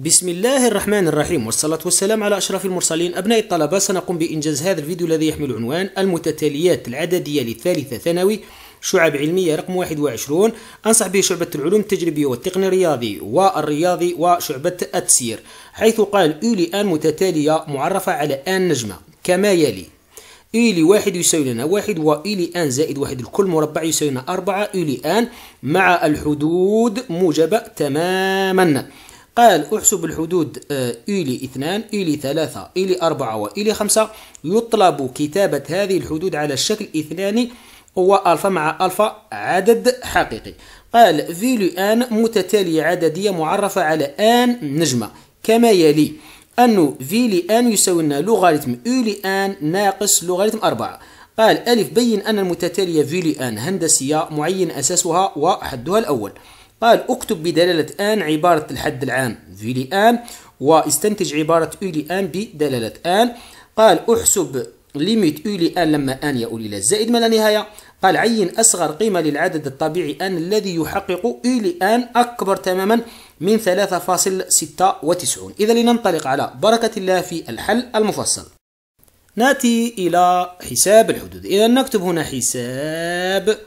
بسم الله الرحمن الرحيم والصلاة والسلام على أشرف المرسلين أبناء الطلبة سنقوم بإنجاز هذا الفيديو الذي يحمل عنوان المتتاليات العددية للثالثة ثانوي شعب علمية رقم 21 أنصح به شعبة العلوم التجريبية والتقني الرياضي والرياضي وشعبة التسيير حيث قال أولي آن متتالية معرفة على آن نجمة كما يلي إي واحد يساوي لنا واحد وإي آن زائد واحد الكل مربع يساوي لنا أربعة إي آن مع الحدود موجبة تماما قال احسب الحدود آه، إلي اثنان إلي ثلاثة إلي أربعة وإلي خمسة يطلب كتابة هذه الحدود على الشكل اثنان ألفا مع ألفا عدد حقيقي قال فيلو آن متتالية عددية معرفة على آن نجمة كما يلي أنه فيلي آن يساوي لنا لوغاريتم إلي آن ناقص لوغاريتم أربعة قال ألف بين أن المتتالية فيلي آن هندسية معين أساسها وحدها الأول قال اكتب بدلالة آن عبارة الحد العام فيلي آن واستنتج عبارة أولي آن بدلالة آن قال احسب ليميت أولي آن لما آن يؤول إلى الزائد ما لا نهاية قال عين أصغر قيمة للعدد الطبيعي آن الذي يحقق أولي آن أكبر تماما من 3.96 إذا لننطلق على بركة الله في الحل المفصل نأتي إلى حساب الحدود إذا نكتب هنا حساب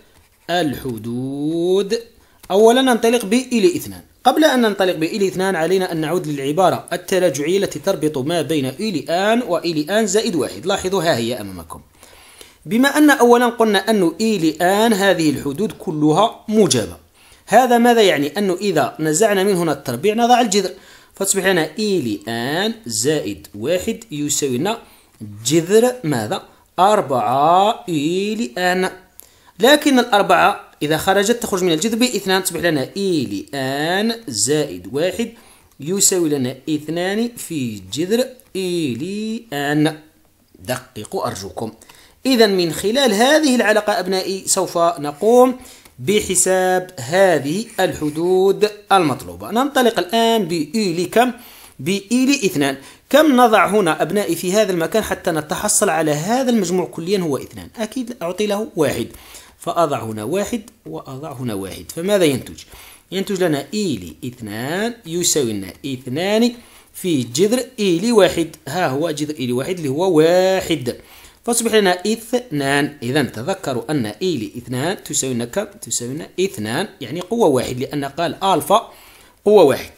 الحدود أولا ننطلق ب إلي اثنان قبل أن ننطلق ب إلي اثنان علينا أن نعود للعبارة التراجعية التي تربط ما بين إلي آن وإلي آن زائد واحد لاحظوا ها هي أمامكم بما أن أولا قلنا أن إلي آن هذه الحدود كلها موجبة هذا ماذا يعني أنه إذا نزعنا من هنا التربيع نضع الجذر فتصبح لنا إلي آن زائد واحد يساوي لنا جذر ماذا أربعة إلي آن لكن الأربعة إذا خرجت تخرج من الجذر اثنان تصبح لنا إي e لآن زائد واحد يساوي لنا اثنان في جذر إي e لآن دققوا أرجوكم إذا من خلال هذه العلاقة أبنائي سوف نقوم بحساب هذه الحدود المطلوبة ننطلق الآن بإيلي e كم؟ بإيلي اثنان كم نضع هنا أبنائي في هذا المكان حتى نتحصل على هذا المجموع كليا هو اثنان أكيد أعطي له واحد فأضع هنا واحد وأضع هنا واحد فماذا ينتج؟ ينتج لنا إي لي اثنان يساوي لنا اثنان في جذر إي لي واحد ها هو جذر إي لي واحد اللي هو واحد فاصبح لنا اثنان إذا تذكروا أن إي لي اثنان تساوي لنا كم؟ تساوي لنا اثنان يعني قوة واحد لأن قال ألفا قوة واحد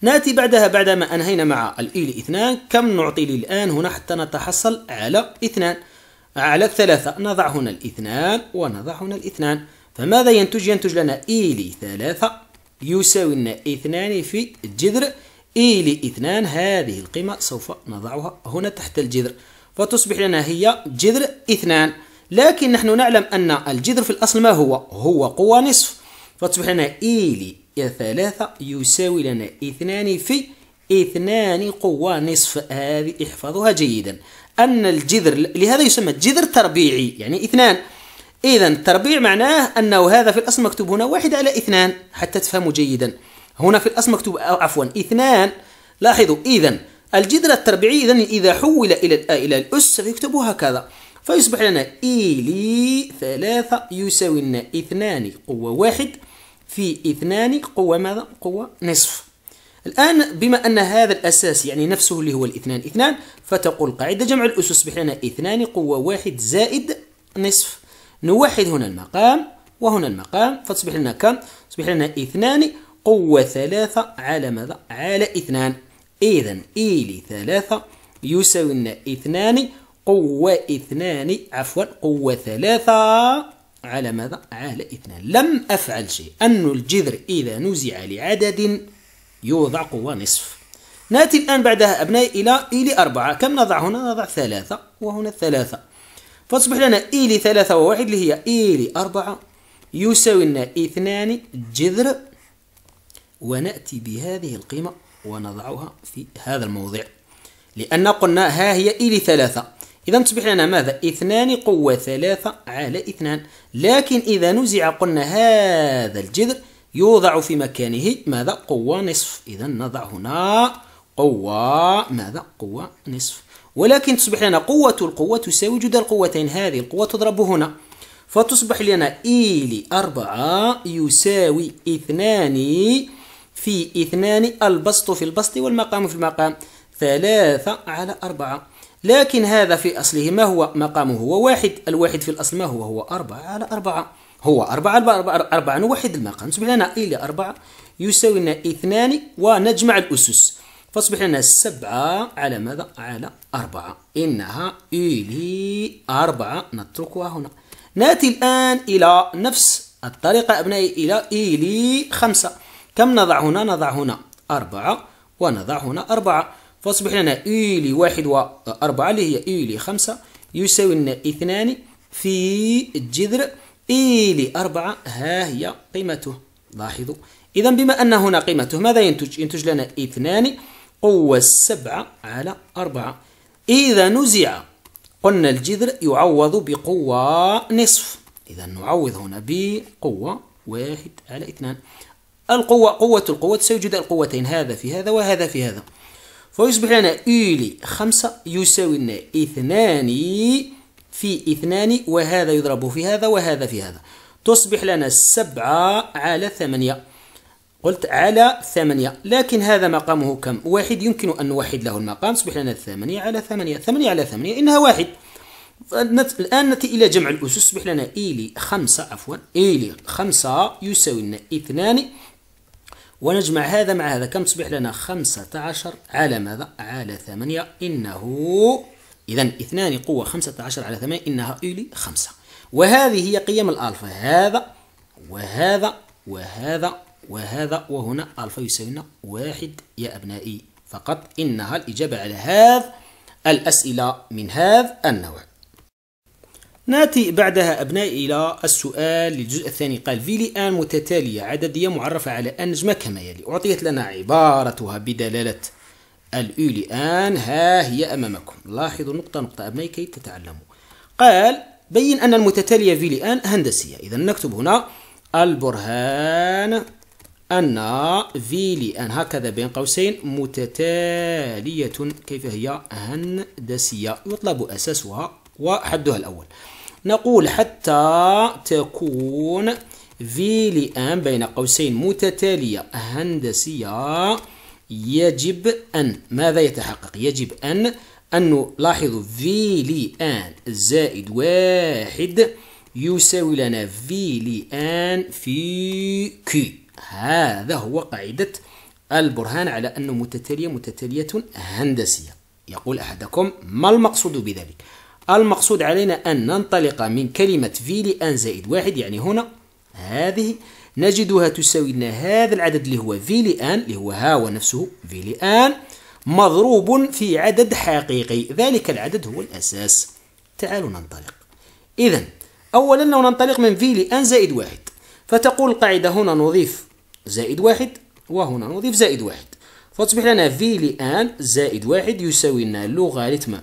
ناتي بعدها بعدما انهينا مع الاي لي اثنان كم نعطي للان هنا حتى نتحصل على اثنان على ثلاثة نضع هنا الاثنان ونضع هنا الاثنان فماذا ينتج ينتج لنا إيلي e ثلاثة يساوي لنا اثنان في الجذر إيلي e اثنان هذه القيمة سوف نضعها هنا تحت الجذر فتصبح لنا هي جذر اثنان لكن نحن نعلم أن الجذر في الأصل ما هو هو قوة نصف فتصبح لنا إيلي e لي ثلاثة يساوي لنا اثنان في اثنان قوة نصف هذه احفظوها جيدا أن الجذر لهذا يسمى جذر تربيعي يعني اثنان إذا التربيع معناه أنه هذا في الأصل مكتوب هنا واحد على اثنان حتى تفهموا جيدا هنا في الأصل مكتوب عفوا اثنان لاحظوا إذا الجذر التربيعي إذا إذا حول إلى آه، إلى الأس فيكتب هكذا فيصبح لنا إي لي ثلاثة يساوي لنا اثنان قوة واحد في اثنان قوة ماذا؟ قوة نصف الآن بما أن هذا الأساس يعني نفسه اللي هو الاثنان اثنان فتقول قاعدة جمع الأسس أصبح لنا اثنان قوة واحد زائد نصف نوحد هنا المقام وهنا المقام فتصبح لنا كم؟ تصبح لنا اثنان قوة ثلاثة على ماذا؟ على اثنان إذا إي e لثلاثة يساوي لنا اثنان قوة اثنان عفوا قوة ثلاثة على ماذا؟ على اثنان لم أفعل شيء أن الجذر إذا نزع لعدد يوضع قوة نصف نأتي الآن بعدها أبنائي إلى إي أربعة كم نضع هنا؟ نضع ثلاثة وهنا ثلاثة فتصبح لنا إي ثلاثة وواحد اللي هي إي أربعة يساوي لنا اثنان جذر ونأتي بهذه القيمة ونضعها في هذا الموضع لأن قلنا ها هي إي ثلاثة إذا تصبح لنا ماذا؟ اثنان قوة ثلاثة على اثنان لكن إذا نزع قلنا هذا الجذر يوضع في مكانه ماذا قوة نصف إذا نضع هنا قوة ماذا قوة نصف ولكن تصبح لنا قوة القوة تساوي جدار القوتين هذه القوة تضرب هنا فتصبح لنا إي e لأربعة يساوي اثنان في اثنان البسط في البسط والمقام في المقام ثلاثة على أربعة لكن هذا في أصله ما هو مقامه هو واحد الواحد في الأصل ما هو هو أربعة على أربعة هو أربعة أربعة أربعة نوحد المقام تصبح لنا لي أربعة يساوي لنا اثنان ونجمع الأسس فاصبح لنا سبعة على ماذا؟ على أربعة إنها لي أربعة نتركها هنا نأتي الآن إلى نفس الطريقة أبنائي إلى لي خمسة كم نضع هنا؟ نضع هنا أربعة ونضع هنا أربعة فاصبح لنا لي واحد وأربعة اللي هي لي خمسة يساوي لنا اثنان في الجذر إي لأربعة ها هي قيمته لاحظوا إذا بما أن هنا قيمته ماذا ينتج؟ ينتج لنا اثنان قوة سبعه على أربعة إذا نزع قلنا الجذر يعوض بقوة نصف إذا نعوض هنا بقوة واحد على اثنان القوة قوة القوة سيوجد القوتين هذا في هذا وهذا في هذا فيصبح لنا إيلي خمسة يساوي لنا اثنان في اثنان وهذا يضرب في هذا وهذا في هذا تصبح لنا سبعة على ثمانية قلت على ثمانية لكن هذا مقامه كم واحد يمكن أن نوحد له المقام تصبح لنا ثمانية على ثمانية ثمانية على ثمانية إنها واحد الآن نأتي إلى جمع الأسس تصبح لنا إيلي خمسة عفوا إيلي خمسة يساوي لنا اثنان ونجمع هذا مع هذا كم تصبح لنا خمسة عشر على ماذا على ثمانية إنه إذا اثنان قوة 15 على 8 إنها إلي 5 وهذه هي قيم الألفا هذا وهذا وهذا وهذا وهنا ألفا يساوينا واحد يا أبنائي فقط إنها الإجابة على هذا الأسئلة من هذا النوع ناتي بعدها أبنائي إلى السؤال للجزء الثاني قال فيلي آن متتالية عددية معرفة على أن نجمة كما يلي أعطيت لنا عبارتها بدلالة الاو الآن ها هي أمامكم لاحظوا نقطة نقطة أبنائي كي تتعلموا قال بين أن المتتالية في الآن هندسية إذا نكتب هنا البرهان أن في الآن هكذا بين قوسين متتالية كيف هي هندسية يطلب أساسها وحدها الأول نقول حتى تكون في الآن بين قوسين متتالية هندسية يجب أن ماذا يتحقق يجب أن أنه لاحظوا في لي آن زائد واحد يساوي لنا في لي آن في كي هذا هو قاعدة البرهان على أنه متتالية متتالية هندسية يقول أحدكم ما المقصود بذلك المقصود علينا أن ننطلق من كلمة في لآن زائد واحد يعني هنا هذه نجدها تساوي لنا هذا العدد اللي هو في لآن اللي هو ها هو نفسه في لآن مضروب في عدد حقيقي ذلك العدد هو الأساس تعالوا ننطلق إذا أولا لو ننطلق من في لآن زائد واحد فتقول القاعدة هنا نضيف زائد واحد وهنا نضيف زائد واحد فتصبح لنا في لآن زائد واحد يساوي لنا لوغاريتم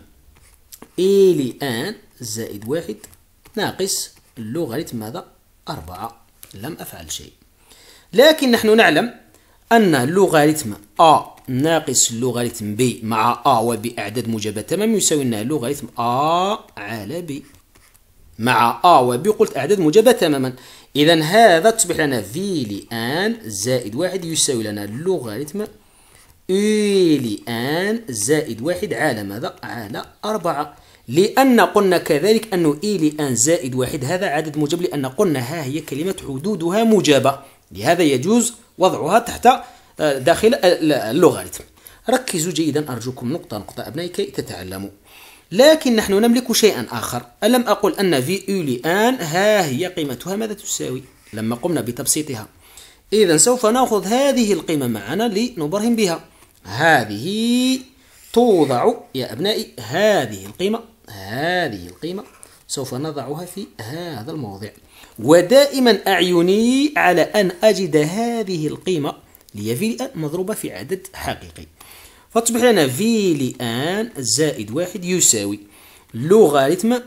إي لآن زائد واحد ناقص اللوغاريتم ماذا؟ أربعة لم أفعل شيء لكن نحن نعلم أن لوغاريتم أ ناقص لوغاريتم ب مع A وبأعداد موجبة تمام يساوي لنا لوغاريتم أ على ب مع أ وB قلت أعداد موجبة تماما إذا هذا تصبح لنا في لآن زائد واحد يساوي لنا لوغاريتم U e لآن زائد واحد على ماذا؟ على أربعة لأن قلنا كذلك أنه إي لأن زائد واحد هذا عدد موجب لأن قلنا ها هي كلمة حدودها موجبة لهذا يجوز وضعها تحت آه، داخل اللوغاريتم ركزوا جيدا أرجوكم نقطة نقطة أبنائي كي تتعلموا لكن نحن نملك شيئا آخر ألم أقل أن في إي لآن ها هي قيمتها ماذا تساوي لما قمنا بتبسيطها إذا سوف نأخذ هذه القيمة معنا لنبرهن بها هذه توضع يا أبنائي هذه القيمة هذه القيمة سوف نضعها في هذا الموضع ودائما أعيني على أن أجد هذه القيمة اللي هي في لآن مضروبة في عدد حقيقي فتصبح لنا في لآن زائد واحد يساوي لوغاريتم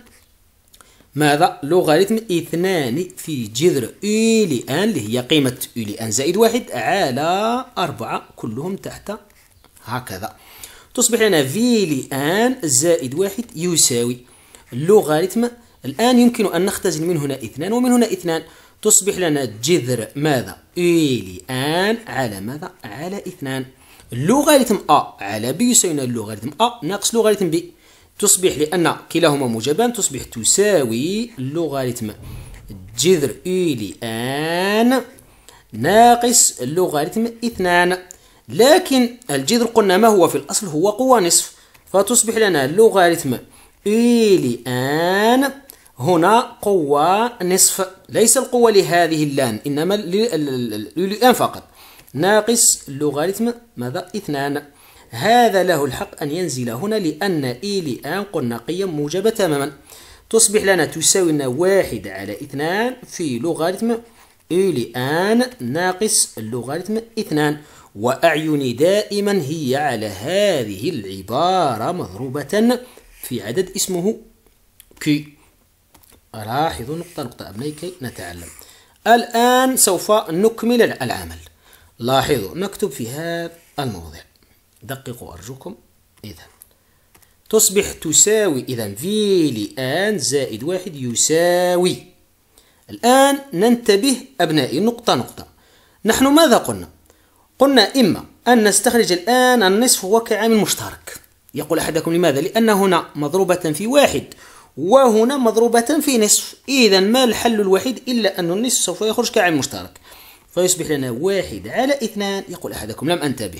ماذا؟ لوغاريتم اثنان في جذر اي لآن اللي هي قيمة اي لآن زائد واحد على أربعة كلهم تحت هكذا تصبح لنا في لآن زائد واحد يساوي اللوغاريتم الآن يمكن أن نختزل من هنا اثنان ومن هنا اثنان تصبح لنا جذر ماذا؟ إيلي آن على ماذا؟ على اثنان لوغاريتم أ على ب يساوي لوغاريتم أ ناقص لوغاريتم ب تصبح لأن كلاهما موجبان تصبح تساوي لوغاريتم جذر إيلي آن ناقص لوغاريتم اثنان لكن الجذر قلنا ما هو في الأصل هو قوة نصف فتصبح لنا اللوغاريتم إي آن هنا قوة نصف ليس القوة لهذه اللان إنما لآن فقط ناقص اللوغاريتم ماذا اثنان هذا له الحق أن ينزل هنا لأن إيلي آن قلنا قيم موجبة تماما تصبح لنا تساوي لنا واحد على اثنان في لوغاريتم إيلي آن ناقص اللوغاريتم اثنان وأعيني دائما هي على هذه العبارة مضروبة في عدد اسمه كي لاحظوا نقطة نقطة أبنائي كي نتعلم الآن سوف نكمل العمل لاحظوا نكتب في هذا الموضع دققوا أرجوكم إذا تصبح تساوي إذا في لآن زائد واحد يساوي الآن ننتبه أبنائي نقطة نقطة نحن ماذا قلنا قلنا إما أن نستخرج الآن النصف كعامل مشترك يقول أحدكم لماذا؟ لأن هنا مضروبة في واحد وهنا مضروبة في نصف إذا ما الحل الوحيد إلا أن النصف سوف يخرج كعامل مشترك فيصبح لنا واحد على اثنان يقول أحدكم لم أنتبه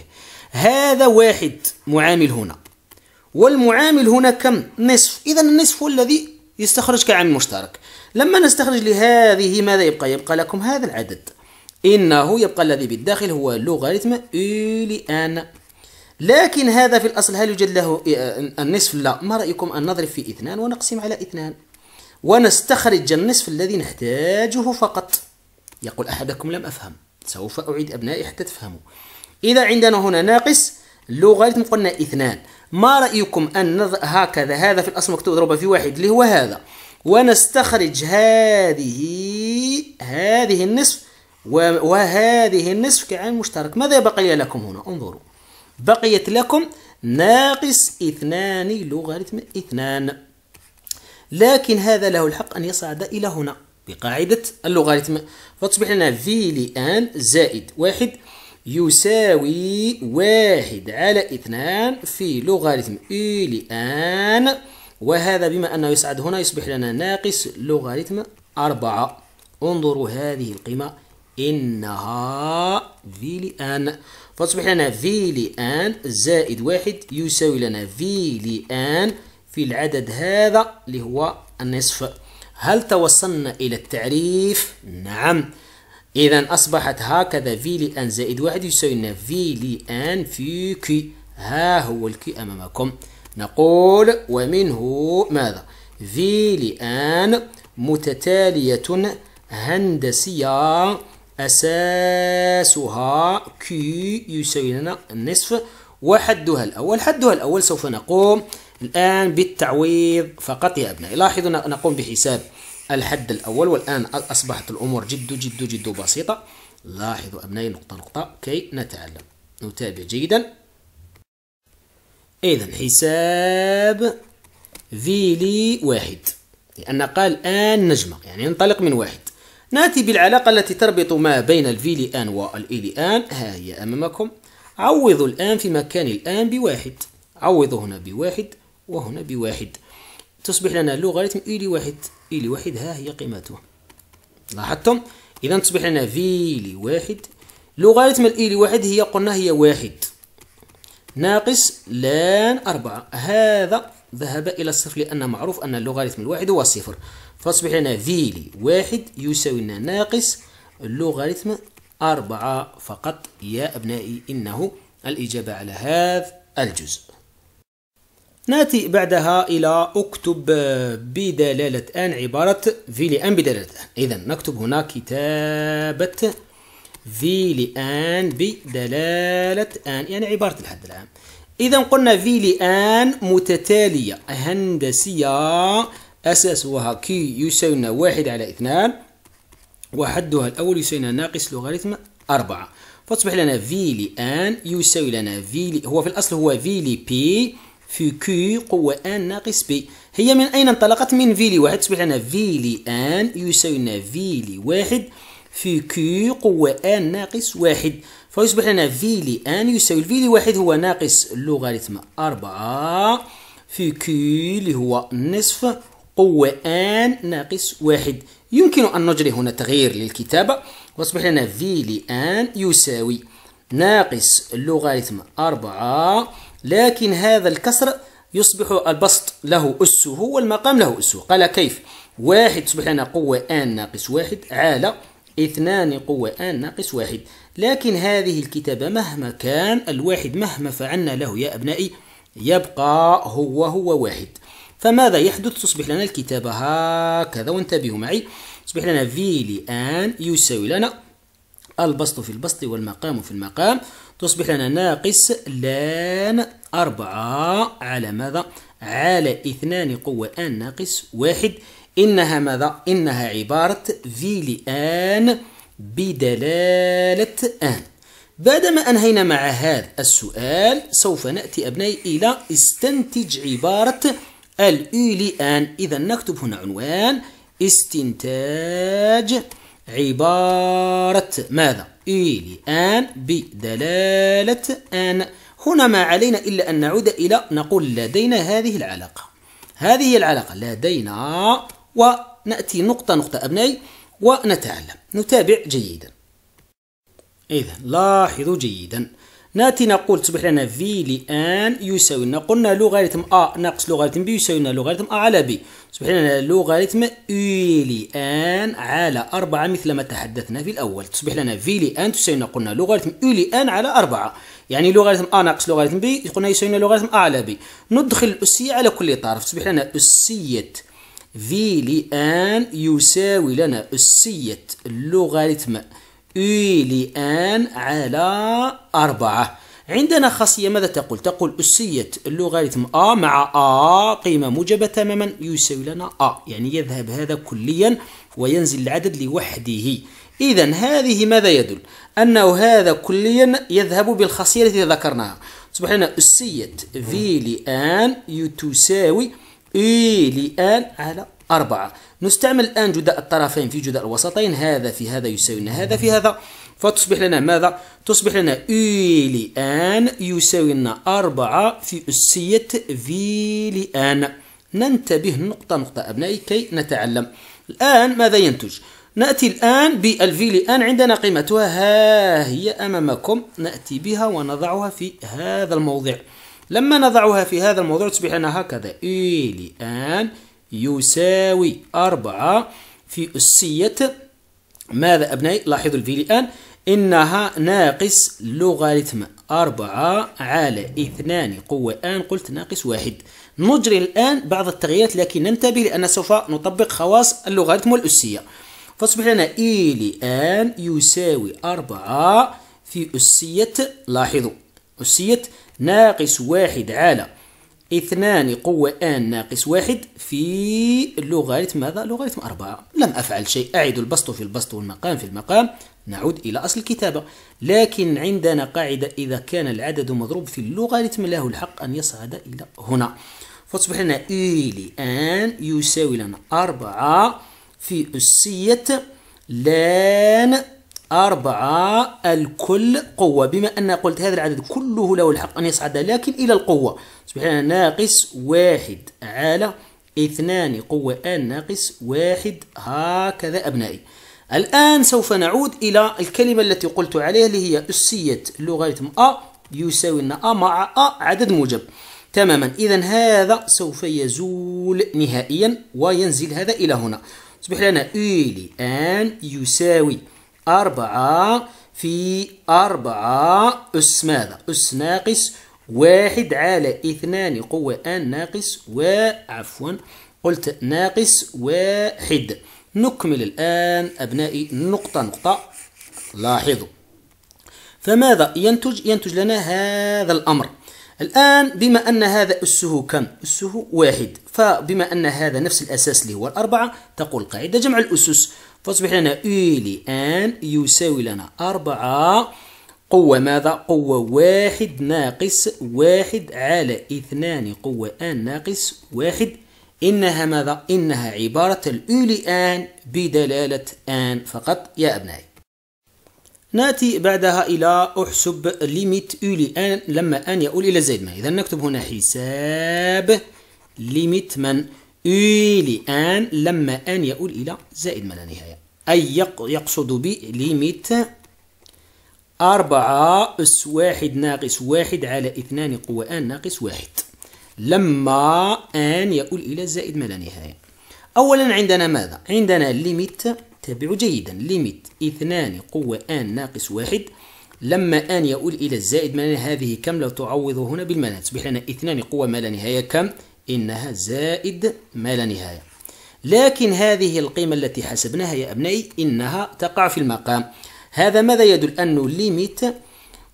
هذا واحد معامل هنا والمعامل هنا كم نصف إذا النصف هو الذي يستخرج كعامل مشترك لما نستخرج لهذه ماذا يبقى يبقى لكم هذا العدد إنه يبقى الذي بالداخل هو لوغاريتم أولي أن لكن هذا في الأصل هل يوجد له إيه، النصف لا ما رأيكم أن نضرب في اثنان ونقسم على اثنان ونستخرج النصف الذي نحتاجه فقط يقول أحدكم لم أفهم سوف أعيد أبنائي حتى تفهموا إذا عندنا هنا ناقص لوغاريتم قلنا اثنان ما رأيكم أن نض... هكذا هذا في الأصل مكتوب ضربة في واحد اللي هو هذا ونستخرج هذه هذه النصف وهذه النصف كعامل مشترك ماذا بقي لكم هنا انظروا بقيت لكم ناقص اثنان لوغاريتم اثنان لكن هذا له الحق أن يصعد إلى هنا بقاعدة اللوغاريتم فتصبح لنا في لآن زائد واحد يساوي واحد على اثنان في لوغاريتم إي e لآن وهذا بما أنه يصعد هنا يصبح لنا ناقص لوغاريتم أربعة انظروا هذه القيمة إنها في لآن فأصبح لنا في لآن زائد واحد يساوي لنا في لآن في العدد هذا اللي هو النصف هل توصلنا إلى التعريف؟ نعم إذا أصبحت هكذا في لآن زائد واحد يساوي لنا في لآن في كي ها هو الكي أمامكم نقول ومنه ماذا؟ في لآن متتالية هندسية أساسها Q يساوي لنا النصف وحدها الأول حدها الأول سوف نقوم الآن بالتعويض فقط يا أبنائي لاحظوا نقوم بحساب الحد الأول والآن أصبحت الأمور جد جد جد بسيطة لاحظوا أبنائي نقطة نقطة كي نتعلم نتابع جيدا إذا حساب في لي واحد لأن قال الآن نجمة يعني ننطلق من واحد نأتي بالعلاقة التي تربط ما بين الفي لآن والإيلي لآن ها هي أمامكم عوضوا الآن في مكان الآن بواحد عوضوا هنا بواحد وهنا بواحد تصبح لنا لوغاريتم إي واحد إي واحد ها هي قيمته لاحظتم إذا تصبح لنا في واحد لوغاريتم الإي واحد هي قلنا هي واحد ناقص لان أربعة هذا ذهب إلى الصفر لأن معروف أن اللوغاريتم الواحد هو صفر فاصبح لنا في واحد يساوي لنا ناقص اللوغاريتم أربعة فقط يا أبنائي إنه الإجابة على هذا الجزء نأتي بعدها إلى أكتب بدلالة أن عبارة في أن بدلالة أن إذا نكتب هنا كتابة في أن بدلالة آن يعني عبارة الحد العام إذا قلنا في أن متتالية هندسية وها كي يساوي واحد على اثنان وحدها الأول يساوي ناقص لوغاريتم أربعة فتصبح لنا في لآن يساوي لنا في لي هو في الأصل هو في لي بي في كي قوة آن ناقص بي هي من أين انطلقت من في لي واحد تصبح لنا في لي آن يساوي لنا في لي واحد في كي قوة آن ناقص واحد فيصبح لنا في لي آن يساوي في لي واحد هو ناقص لوغاريتم أربعة في كي اللي هو نصف قوة آن ناقص واحد يمكن أن نجري هنا تغيير للكتابة واصبح لنا في لآن يساوي ناقص اللوغاريتم أربعة لكن هذا الكسر يصبح البسط له أسه والمقام له أسه قال كيف واحد تصبح لنا قوة آن ناقص واحد على اثنان قوة آن ناقص واحد لكن هذه الكتابة مهما كان الواحد مهما فعلنا له يا أبنائي يبقى هو هو واحد فماذا يحدث تصبح لنا الكتابة هكذا وانتبهوا معي تصبح لنا في لآن يساوي لنا البسط في البسط والمقام في المقام تصبح لنا ناقص لان أربعة على ماذا؟ على اثنان قوة آن ناقص واحد إنها ماذا؟ إنها عبارة في لآن بدلالة آن بعدما أنهينا مع هذا السؤال سوف نأتي أبنائي إلى استنتج عبارة أن إذا نكتب هنا عنوان استنتاج عبارة ماذا؟ أن بدلالة أن هنا ما علينا إلا أن نعود إلى نقول لدينا هذه العلاقة هذه العلاقة لدينا ونأتي نقطة نقطة أبنائي ونتعلم نتابع جيدا إذا لاحظوا جيدا ناتي نقول تصبح لنا في لان يساوينا قلنا لوغاريتم ا ناقص لوغاريتم بي يساوينا لوغاريتم ا على بي تصبح لنا لوغاريتم اي لان على 4 مثل ما تحدثنا في الاول تصبح لنا في لان تساوينا قلنا لوغاريتم اي لان على 4 يعني لوغاريتم ا ناقص لوغاريتم بي قلنا يساوينا لوغاريتم ا على بي ندخل الاسيه على كل طرف تصبح لنا اسيه في لان يساوي لنا اسيه اللوغاريتم لآن على أربعة عندنا خاصية ماذا تقول؟ تقول أسية اللوغاريتم أ مع أ قيمة موجبة تماما يساوي لنا أ يعني يذهب هذا كليا وينزل العدد لوحده إذا هذه ماذا يدل؟ أنه هذا كليا يذهب بالخاصية التي ذكرناها تصبح لنا أسية في لآن تساوي إي لآن على أربعة نستعمل الآن جداء الطرفين في جداء الوسطين هذا في هذا يساوي لنا هذا في هذا فتصبح لنا ماذا؟ تصبح لنا إي لآن يساوي لنا أربعة في أسية في لآن ننتبه نقطة نقطة أبنائي كي نتعلم الآن ماذا ينتج؟ نأتي الآن بالفي لآن عندنا قيمتها ها هي أمامكم نأتي بها ونضعها في هذا الموضع لما نضعها في هذا الموضوع تصبح لنا هكذا إي لآن يساوي أربعة في أسية ماذا أبنائي لاحظوا الفي الآن إنها ناقص لوغاريتم أربعة على اثنان قوة آن قلت ناقص واحد نجري الآن بعض التغييرات لكن ننتبه لأن سوف نطبق خواص اللوغاريتم والأسية فاصبح لنا إي e لآن يساوي أربعة في أسية لاحظوا أسية ناقص واحد على اثنان قوة آن ناقص واحد في لوغاريتم ماذا؟ لوغاريتم أربعة لم أفعل شيء أعد البسط في البسط والمقام في المقام نعود إلى أصل الكتابة لكن عندنا قاعدة إذا كان العدد مضروب في اللوغاريتم له الحق أن يصعد إلى هنا فتصبح لنا إي e لآن يساوي لنا أربعة في أسية لان أربعة الكل قوة بما أن قلت هذا العدد كله له الحق أن يصعد لكن إلى القوة لنا ناقص واحد على اثنان قوة آن ناقص واحد هكذا أبنائي الآن سوف نعود إلى الكلمة التي قلت عليها اللي هي أسية لوغاريتم أ يساوي لنا أ مع أ عدد موجب تماما إذا هذا سوف يزول نهائيا وينزل هذا إلى هنا أصبح لنا إلي أن يساوي أربعة في أربعة أس ماذا؟ أس ناقص واحد على اثنان قوة أن ناقص وعفوا قلت ناقص واحد نكمل الآن أبنائي نقطة نقطة لاحظوا فماذا ينتج؟ ينتج لنا هذا الأمر الآن بما أن هذا أسه كم؟ أسه واحد فبما أن هذا نفس الأساس اللي هو الأربعة تقول قاعدة جمع الأسس فتصبح لنا إي e أن يساوي لنا أربعة قوة ماذا؟ قوة واحد ناقص واحد على اثنان قوة آن ناقص واحد إنها ماذا؟ إنها عبارة الأولي e آن بدلالة آن فقط يا أبنائي ناتي بعدها إلى أحسب ليميت أو لأن لما أن يؤول إلى زائد ما إذا نكتب هنا حساب ليميت من أو لأن لما أن يؤول إلى زائد ما لا نهاية أي يقصد ب ليميت أربعة أس واحد ناقص واحد على اثنان قوى أن ناقص واحد لما أن يؤول إلى زائد ما لا نهاية أولا عندنا ماذا؟ عندنا ليميت تابعوا جيدا ليميت اثنان قوة ان ناقص واحد لما ان يؤول الى الزائد ما هذه كم لو تعوض هنا بالمال تصبح لنا اثنان قوة ما لا نهاية كم انها زائد ما لا نهاية لكن هذه القيمة التي حسبناها يا أبنائي إنها تقع في المقام هذا ماذا يدل أنه ليميت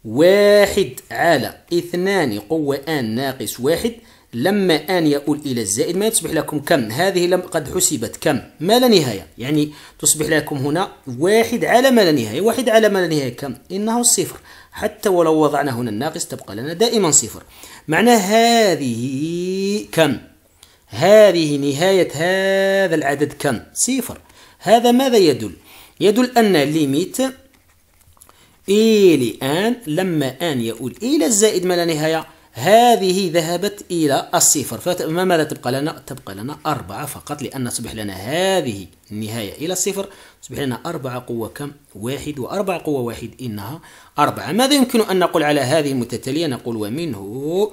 واحد على اثنان قوة آن ناقص واحد لما ان يؤول الى الزائد ما تصبح لكم كم هذه لم قد حسبت كم ما لا نهايه يعني تصبح لكم هنا واحد على ما لا نهايه واحد على ما لا نهايه كم انه الصفر حتى ولو وضعنا هنا الناقص تبقى لنا دائما صفر معنى هذه كم هذه نهايه هذا العدد كم صفر هذا ماذا يدل يدل ان ليميت الى ان لما ان يؤول الى الزائد ما لا نهايه هذه ذهبت إلى الصفر فما ماذا تبقى لنا؟ تبقى لنا أربعة فقط لأن تصبح لنا هذه النهاية إلى الصفر تصبح لنا أربعة قوة كم؟ واحد وأربعة قوة واحد إنها أربعة ماذا يمكن أن نقول على هذه المتتالية؟ نقول ومنه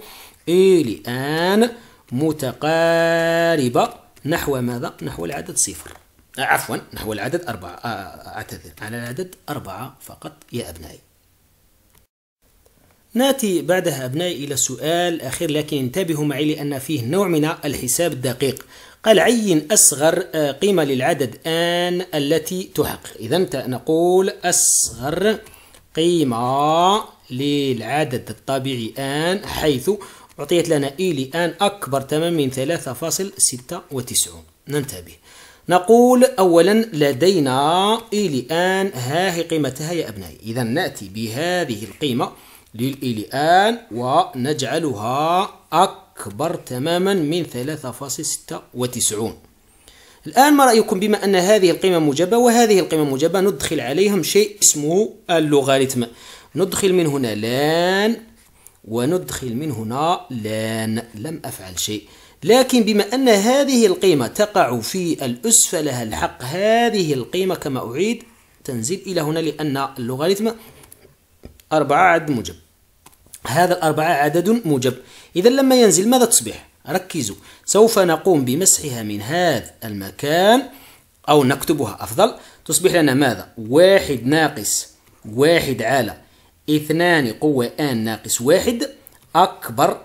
إلى أن متقاربة نحو ماذا؟ نحو العدد صفر آه، عفوا نحو العدد أربعة آه، أعتذر على العدد أربعة فقط يا أبنائي ناتي بعدها أبنائي إلى سؤال أخير لكن انتبهوا معي لأن فيه نوع من الحساب الدقيق قال عين أصغر آه، قيمة للعدد آن التي تحقق إذا نقول أصغر قيمة للعدد الطبيعي آن حيث أعطيت لنا إي لآن أكبر تماما من 3.96 ننتبه نقول أولا لدينا إي لآن ها هي قيمتها يا أبنائي إذا نأتي بهذه القيمة للإلئان ونجعلها أكبر تماما من 3.96 الآن ما رأيكم بما أن هذه القيمة موجبة وهذه القيمة موجبة ندخل عليهم شيء اسمه اللوغاريتم ندخل من هنا لان وندخل من هنا لان لم أفعل شيء لكن بما أن هذه القيمة تقع في الأسفل لها الحق هذه القيمة كما أعيد تنزل إلى هنا لأن اللوغاريتم أربعة عد موجب هذا الأربعة عدد موجب إذا لما ينزل ماذا تصبح؟ ركزوا سوف نقوم بمسحها من هذا المكان أو نكتبها أفضل تصبح لنا ماذا؟ واحد ناقص واحد على اثنان قوة آن ناقص واحد أكبر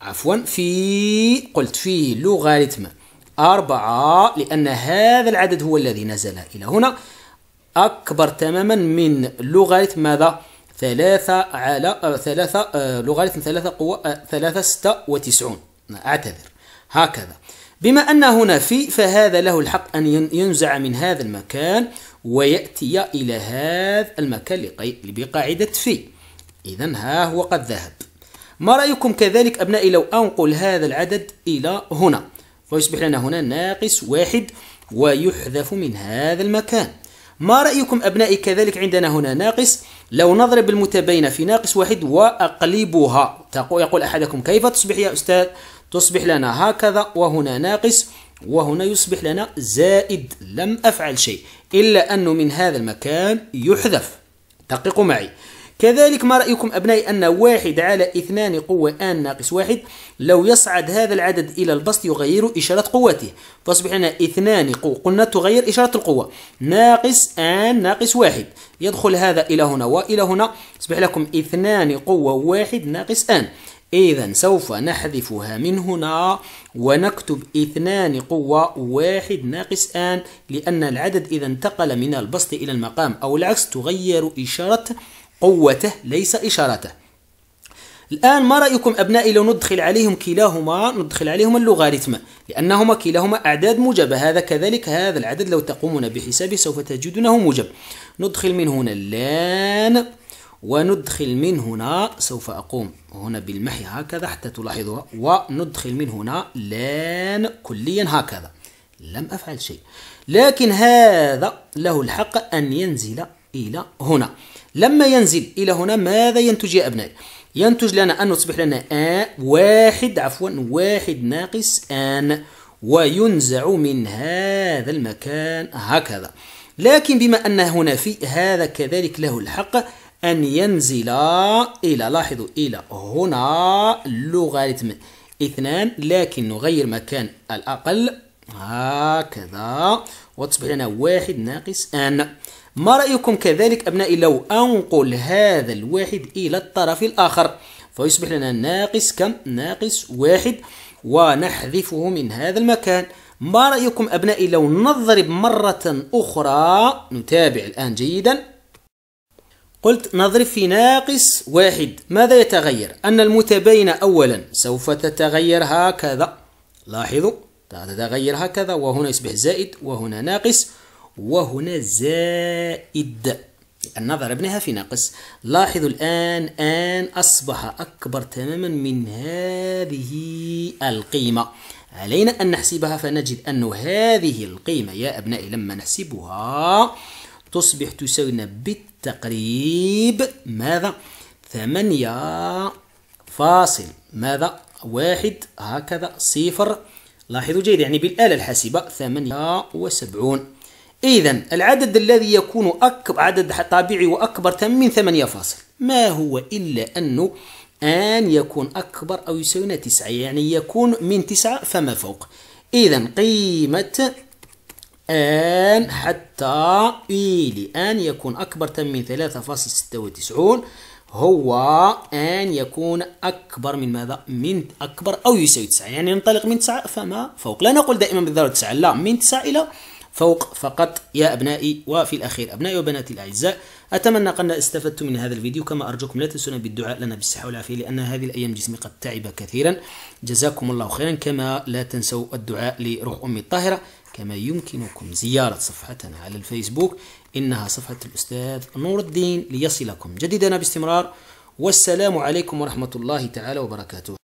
عفوا في قلت في لوغاريتم أربعة لأن هذا العدد هو الذي نزل إلى هنا أكبر تماما من لوغاريتم ماذا؟ ثلاثة على آه، ثلاثة آه، لوغاريتم ثلاثة قوة آه، ثلاثة ستة وتسعون أعتذر هكذا بما أن هنا في فهذا له الحق أن ينزع من هذا المكان ويأتي إلى هذا المكان بقاعدة في إذا ها هو قد ذهب ما رأيكم كذلك أبنائي لو أنقل هذا العدد إلى هنا فيصبح لنا هنا ناقص واحد ويحذف من هذا المكان ما رأيكم أبنائي كذلك عندنا هنا ناقص لو نضرب المتباينة في ناقص واحد وأقلبها يقول أحدكم كيف تصبح يا أستاذ تصبح لنا هكذا وهنا ناقص وهنا يصبح لنا زائد لم أفعل شيء إلا أنه من هذا المكان يحذف دققوا معي كذلك ما رأيكم أبنائي أن واحد على اثنان قوة آن ناقص واحد لو يصعد هذا العدد إلى البسط يغير إشارة قوته فأصبح هنا اثنان قوة قلنا تغير إشارة القوة ناقص آن ناقص واحد يدخل هذا إلى هنا وإلى هنا أصبح لكم اثنان قوة واحد ناقص آن إذا سوف نحذفها من هنا ونكتب اثنان قوة واحد ناقص آن لأن العدد إذا انتقل من البسط إلى المقام أو العكس تغير إشارة قوته ليس إشارته الآن ما رأيكم أبنائي لو ندخل عليهم كلاهما ندخل عليهم اللوغاريتم لأنهما كلاهما أعداد موجبة هذا كذلك هذا العدد لو تقومون بحسابه سوف تجدونه موجب ندخل من هنا لان وندخل من هنا سوف أقوم هنا بالمحي هكذا حتى تلاحظوها وندخل من هنا لان كليا هكذا لم أفعل شيء لكن هذا له الحق أن ينزل إلى هنا لما ينزل إلى هنا ماذا ينتج يا أبنائي؟ ينتج لنا أن تصبح لنا آ واحد عفوا واحد ناقص آن وينزع من هذا المكان هكذا لكن بما أن هنا في هذا كذلك له الحق أن ينزل إلى لاحظوا إلى هنا لوغاريتم اثنان لكن نغير مكان الأقل هكذا وتصبح لنا واحد ناقص أن ما رأيكم كذلك أبنائي لو أنقل هذا الواحد إلى الطرف الآخر فيصبح لنا ناقص كم؟ ناقص واحد ونحذفه من هذا المكان ما رأيكم أبنائي لو نضرب مرة أخرى نتابع الآن جيدا قلت نضرب في ناقص واحد ماذا يتغير؟ أن المتباينة أولا سوف تتغير هكذا لاحظوا تتغير هكذا وهنا يصبح زائد وهنا ناقص وهنا زائد لأن ضربناها في ناقص لاحظوا الآن آن أصبح أكبر تماما من هذه القيمة علينا أن نحسبها فنجد أن هذه القيمة يا أبنائي لما نحسبها تصبح تساوينا بالتقريب ماذا؟ ثمانية فاصل ماذا؟ واحد هكذا صفر لاحظوا جيد يعني بالآلة الحاسبة ثمانية وسبعون إذا العدد الذي يكون أكبر عدد طبيعي وأكبر من ثمانية فاصل ما هو إلا أنه أن يكون أكبر أو يساوي تسعة يعني يكون من تسعة فما فوق إذا قيمة أن حتى إلى أن يكون أكبر من ثلاثة فاصل ستة وتسعون هو أن يكون أكبر من ماذا؟ من أكبر أو يساوي تسعة يعني ننطلق من تسعة فما فوق لا نقول دائما بالضرورة تسعة لا من تسعة إلى فوق فقط يا أبنائي وفي الأخير أبنائي وبناتي الأعزاء أتمنى أن استفدتم من هذا الفيديو كما أرجوكم لا تنسونا بالدعاء لنا بالصحة والعافية لأن هذه الأيام جسمي قد تعب كثيرا جزاكم الله خيرا كما لا تنسوا الدعاء لروح أمي الطاهرة كما يمكنكم زيارة صفحتنا على الفيسبوك إنها صفحة الأستاذ نور الدين ليصلكم جديدنا باستمرار والسلام عليكم ورحمة الله تعالى وبركاته